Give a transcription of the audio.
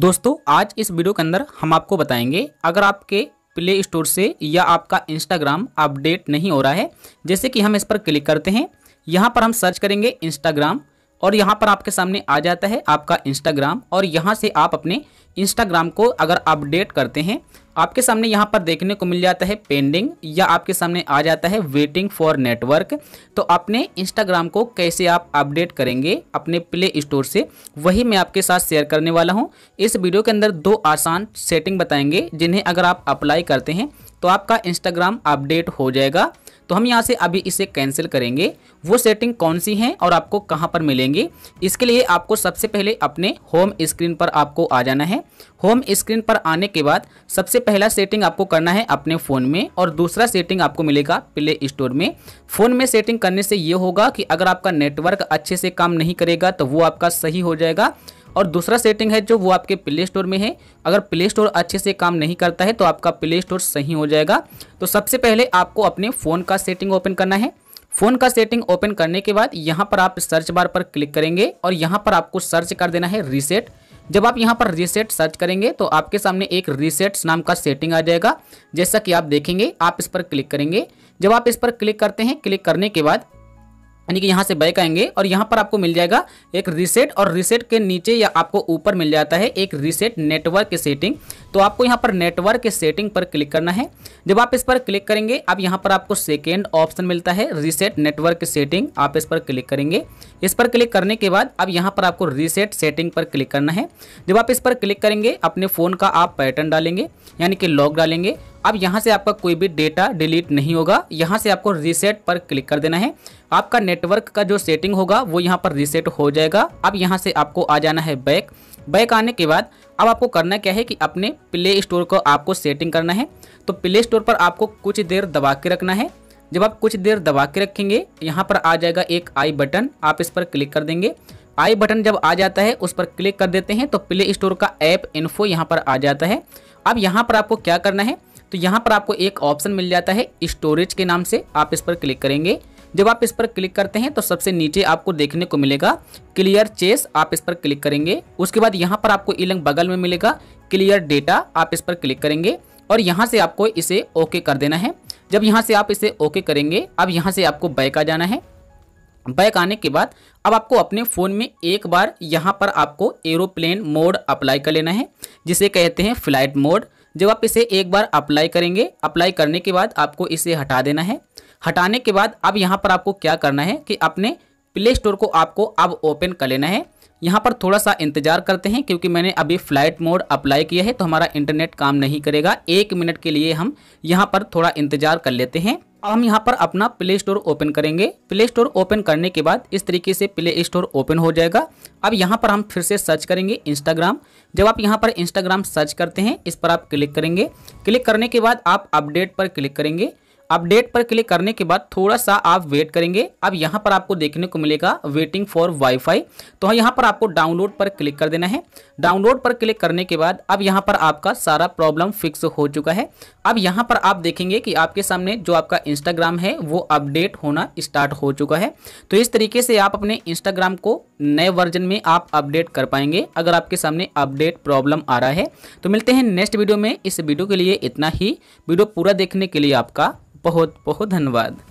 दोस्तों आज इस वीडियो के अंदर हम आपको बताएंगे अगर आपके प्ले स्टोर से या आपका इंस्टाग्राम अपडेट नहीं हो रहा है जैसे कि हम इस पर क्लिक करते हैं यहाँ पर हम सर्च करेंगे इंस्टाग्राम और यहाँ पर आपके सामने आ जाता है आपका इंस्टाग्राम और यहाँ से आप अपने इंस्टाग्राम को अगर अपडेट करते हैं आपके सामने यहाँ पर देखने को मिल जाता है पेंडिंग या आपके सामने आ जाता है वेटिंग फॉर नेटवर्क तो अपने इंस्टाग्राम को कैसे आप अपडेट करेंगे अपने प्ले स्टोर से वही मैं आपके साथ शेयर करने वाला हूँ इस वीडियो के अंदर दो आसान सेटिंग बताएंगे जिन्हें अगर आप अप्लाई करते हैं तो आपका इंस्टाग्राम अपडेट हो जाएगा तो हम यहाँ से अभी इसे कैंसिल करेंगे वो सेटिंग कौन सी है और आपको कहाँ पर मिलेंगे इसके लिए आपको सबसे पहले अपने होम स्क्रीन पर आपको आ जाना है होम स्क्रीन पर आने के बाद सबसे पहला सेटिंग आपको करना है अपने फ़ोन में और दूसरा सेटिंग आपको मिलेगा प्ले स्टोर में फ़ोन में सेटिंग करने से ये होगा कि अगर आपका नेटवर्क अच्छे से काम नहीं करेगा तो वो आपका सही हो जाएगा और दूसरा सेटिंग है जो वो आपके प्ले स्टोर में है अगर प्ले स्टोर अच्छे से काम नहीं करता है तो आपका प्ले स्टोर सही हो जाएगा तो सबसे पहले आपको अपने फ़ोन का सेटिंग ओपन करना है फ़ोन का सेटिंग ओपन करने के बाद यहाँ पर आप सर्च बार पर क्लिक करेंगे और यहाँ पर आपको सर्च कर देना है रीसेट जब आप यहाँ पर रीसेट सर्च करेंगे तो आपके सामने एक रीसेट नाम का सेटिंग आ जाएगा जैसा कि आप देखेंगे आप इस पर क्लिक करेंगे जब आप इस पर क्लिक करते हैं क्लिक करने के बाद यानी कि यहाँ से बैक आएंगे और यहाँ पर आपको मिल जाएगा एक रीसेट और रीसेट के नीचे या आपको ऊपर मिल जाता है एक रीसेट नेटवर्क की सेटिंग तो आपको यहाँ पर नेटवर्क के सेटिंग पर क्लिक करना है जब आप इस पर क्लिक करेंगे अब यहाँ पर आपको सेकेंड ऑप्शन मिलता है रीसेट नेटवर्क की सेटिंग आप इस पर क्लिक करेंगे इस पर क्लिक करने के बाद अब यहाँ पर आपको रीसेट सेटिंग पर क्लिक करना है जब आप इस पर क्लिक करेंगे अपने फ़ोन का आप पैटर्न डालेंगे यानी कि लॉक डालेंगे अब यहाँ से आपका कोई भी डेटा डिलीट नहीं होगा यहाँ से आपको रीसेट पर क्लिक कर देना है आपका नेटवर्क का जो सेटिंग होगा वो यहाँ पर रीसेट हो जाएगा अब यहाँ से आपको आ जाना है बैक बैक आने के बाद अब आपको करना क्या है कि अपने प्ले स्टोर को आपको सेटिंग करना है तो प्ले स्टोर पर आपको कुछ देर दबा के रखना है जब आप कुछ देर दबा के रखेंगे यहाँ पर आ जाएगा एक आई बटन आप इस पर क्लिक कर देंगे आई बटन जब आ जाता है उस पर क्लिक कर देते हैं तो प्ले स्टोर का ऐप इन्फो यहाँ पर आ जाता है अब यहाँ पर आपको क्या करना है तो यहाँ पर आपको एक ऑप्शन मिल जाता है स्टोरेज के नाम से आप इस पर क्लिक करेंगे जब आप इस पर क्लिक करते हैं तो सबसे नीचे आपको देखने को मिलेगा क्लियर चेस आप इस पर क्लिक करेंगे उसके बाद यहाँ पर आपको इलंग बगल में मिलेगा क्लियर डेटा आप इस पर क्लिक करेंगे और यहाँ से आपको इसे ओके कर देना है जब यहाँ से आप इसे ओके करेंगे अब यहाँ से आपको बैक आ जाना है बैक आने के बाद अब आपको अपने फ़ोन में एक बार यहाँ पर आपको एरोप्लेन मोड अप्लाई कर लेना है जिसे कहते हैं फ्लाइट मोड जब आप इसे एक बार अप्लाई करेंगे अप्लाई करने के बाद आपको इसे हटा देना है हटाने के बाद अब यहाँ पर आपको क्या करना है कि अपने प्ले स्टोर को आपको अब ओपन कर लेना है यहाँ पर थोड़ा सा इंतज़ार करते हैं क्योंकि मैंने अभी फ्लाइट मोड अप्लाई किया है तो हमारा इंटरनेट काम नहीं करेगा एक मिनट के लिए हम यहाँ पर थोड़ा इंतज़ार कर लेते हैं अब हम यहाँ पर अपना प्ले स्टोर ओपन करेंगे प्ले स्टोर ओपन करने के बाद इस तरीके से प्ले स्टोर ओपन हो जाएगा अब यहाँ पर हम फिर से सर्च करेंगे इंस्टाग्राम जब आप यहाँ पर इंस्टाग्राम सर्च करते हैं इस पर आप क्लिक करेंगे क्लिक करने के बाद आप अपडेट पर क्लिक करेंगे अपडेट पर क्लिक करने के बाद थोड़ा सा आप वेट करेंगे अब यहाँ पर आपको देखने को मिलेगा वेटिंग फॉर वाईफाई तो हाँ, यहाँ पर आपको डाउनलोड पर क्लिक कर देना है डाउनलोड पर क्लिक करने के बाद अब यहाँ पर आपका सारा प्रॉब्लम फिक्स हो चुका है अब यहाँ पर आप देखेंगे कि आपके सामने जो आपका इंस्टाग्राम है वो अपडेट होना स्टार्ट हो चुका है तो इस तरीके से आप अपने इंस्टाग्राम को नए वर्जन में आप अपडेट कर पाएंगे अगर आपके सामने अपडेट प्रॉब्लम आ रहा है तो मिलते हैं नेक्स्ट वीडियो में इस वीडियो के लिए इतना ही वीडियो पूरा देखने के लिए आपका बहुत बहुत धन्यवाद